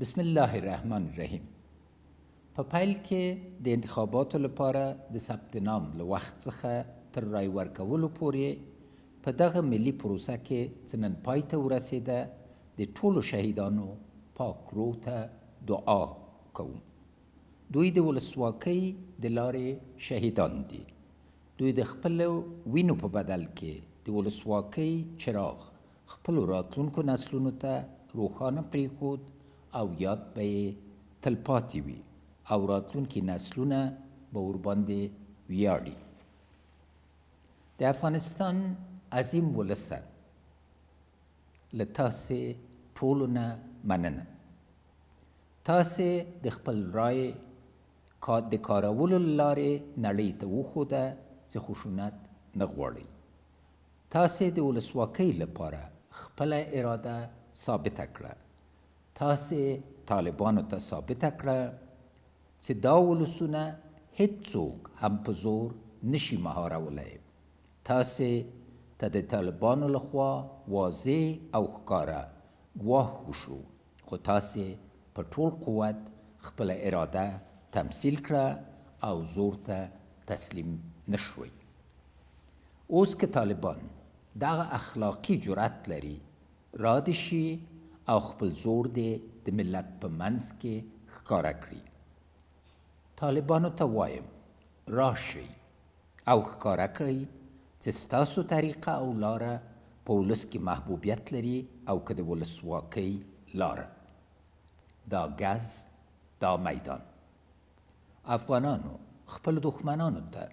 بسم الله الرحمن الرحیم په پیل کې د انتخاباتو لپاره د ثبت نام له وخت څخه تر رای ورکولو پورې په دغه ملي پروسه کې چې نن پای ته ورسېده د ټولو شهیدانو پاک روح ته دعا کوم دوی د ولسواکۍ د لارې شهیدان دي دوی د خپلو وینو په بدل کې د ولسواکۍ چراغ خپلو راتلونکو نسلونو ته روښانه پرېښود او یاد به تل پاتې وي او راتلونکي نسلونه به ورباندې ویاړي د افغانستان عظیم ولسه له تاسې ټولو نه مننه تاسې د خپل رای د کارولو لارې نړۍ ته وښوده چې خشونت نه غواړئ تاسې د ولسواکۍ لپاره خپله اراده ثابته کړه تاسې طالبانو ته تا ثابته کړه چې دا ولسونه هیڅوک هم په زور نشي مهارولی تاسې ته د طالبانو لخوا واضح او ښکاره ګواه وشو خو تاسې په ټول قوت خپله اراده تمثیل کړه او زور ته تسلیم نشوئ اوس که طالبان دغه اخلاقی جرأت لري را شي او خپل زور دې د ملت په منځ کې ښکاره کړي طالبانو ته وایم راشئ او ښکاره کړئ چې ستاسو طریقه او لاره په ولس کې محبوبیت لري او که د ولسواکۍ لاره دا ګز دا میدان افغانانو خپل دښمنانو ته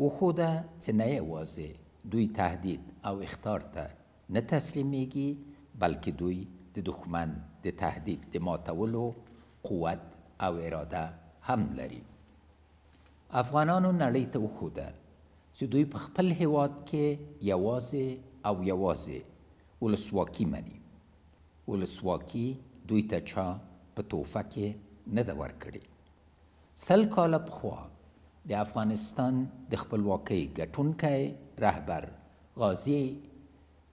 وښوده چې نه یوازې دوی تهدید او اختار ته نه تسلیمیږي بلکې دوی د دښمن د تهدید د ماتولو قوت او اراده هم لري افغانانو نړۍ ته وښوده چې دوی په خپل هیواد کې یوازې او یوازې ولسواکي مني ولسواکي دوی ته چا په توفه کې نه ده ورکړې سل کاله پخوا د افغانستان د خپلواکۍ ګټونکی رهبر غازی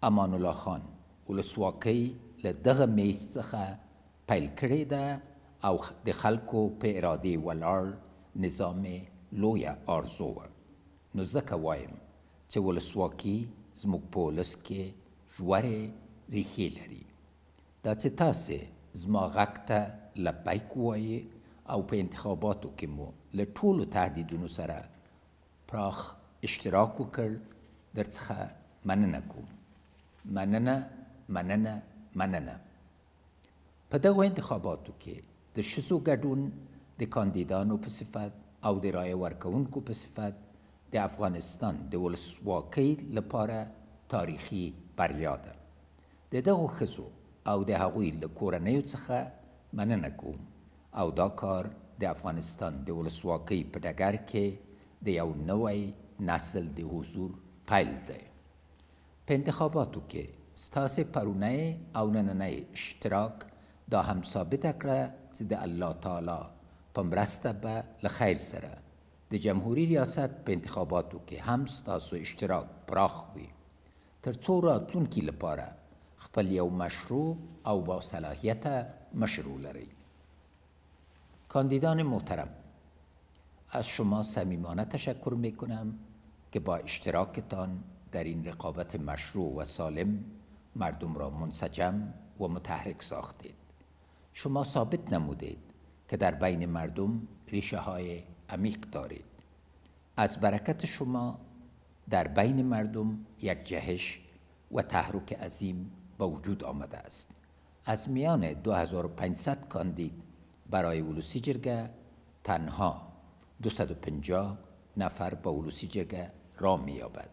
امان الله خان ولسواکۍ له دغه میز څخه پیل کړې ده او د خلکو په ارادې ولاړ نظام لویه ارزو وه نو ځکه وایم چې ولسواکي زموږ په ولس کې ژورې ریښې لري دا چې تاسې زما غږ ته لبیک ووایې او په انتخاباتو کې مو له ټولو تهدیدونو سره پراخ اشتراک وکړ در څخه مننه کوم مننه مننه مننه په دغه انتخاباتو کې د ښځو ګډون د کاندیدانو په صفت او د رایه ورکوونکو په صفت د افغانستان د ولسواکۍ لپاره تاریخي بریا ده د دغو ښځو او د هغوی له کورنیو څخه مننه کوم او دا کار د افغانستان د ولسواکۍ په ډګر کې د یو نوی نسل د حضور پیل دی په انتخاباتو کې ستاسې پرونی او نننی اشتراک دا هم ثابت کړه چې د الله تعالی په مرسته به له خیر سره د جمهوری ریاست په انتخاباتو کې هم ستاسو اشتراک پراخ وي تر څو راتلونکي لپاره خپل یو مشروع او با صلاحیت مشروع لری کاندیدان محترم از شما صمیمانه تشکر میکنم که با اشتراکتان در این رقابت مشروع و سالم مردم را منسجم و متحرک ساختید شما ثابت نمودید که در بین مردم ریشه های عمیق دارید از برکت شما در بین مردم یک جهش و تحرک عظیم به وجود آمده است از میان 2500 کاندید برای ولوسی جرگه تنها 250 نفر به ولوسی جرگه را یابد.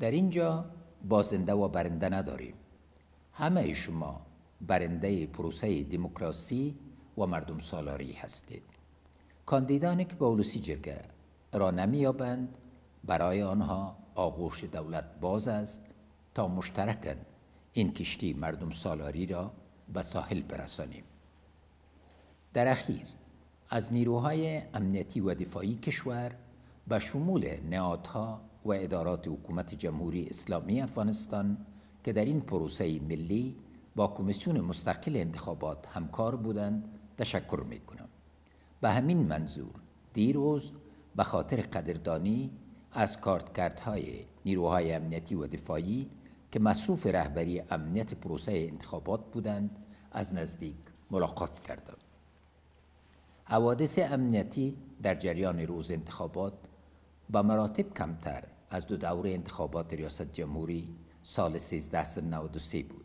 در اینجا بازنده و برنده نداریم همه شما برنده پروسه دموکراسی و مردم سالاری هستید کاندیدانی که بولوسی جرگه را نمییابند برای آنها آغوش دولت باز است تا مشترکن این کشتی مردم سالاری را به ساحل برسانیم در اخیر از نیروهای امنیتی و دفاعی کشور به شمول نهادها و ادارات حکومت جمهوری اسلامی افغانستان که در این پروسه ملی با کمیسیون مستقل انتخابات همکار بودند تشکر می کنم. به همین منظور دیروز به خاطر قدردانی از کارتکردهای نیروهای امنیتی و دفاعی که مصروف رهبری امنیت پروسه انتخابات بودند از نزدیک ملاقات کردم. حوادث امنیتی در جریان روز انتخابات با مراتب کمتر از دو دوره انتخابات ریاست جمهوری سال 1393 بود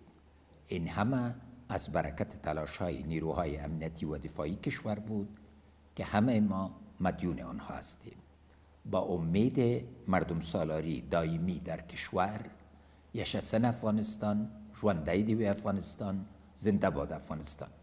این همه از برکت تلاش های نیروهای امنیتی و دفاعی کشور بود که همه ما مدیون آنها هستیم با امید مردم سالاری دائمی در کشور یشسن افغانستان ژوندی دیوی افغانستان زنده باد افغانستان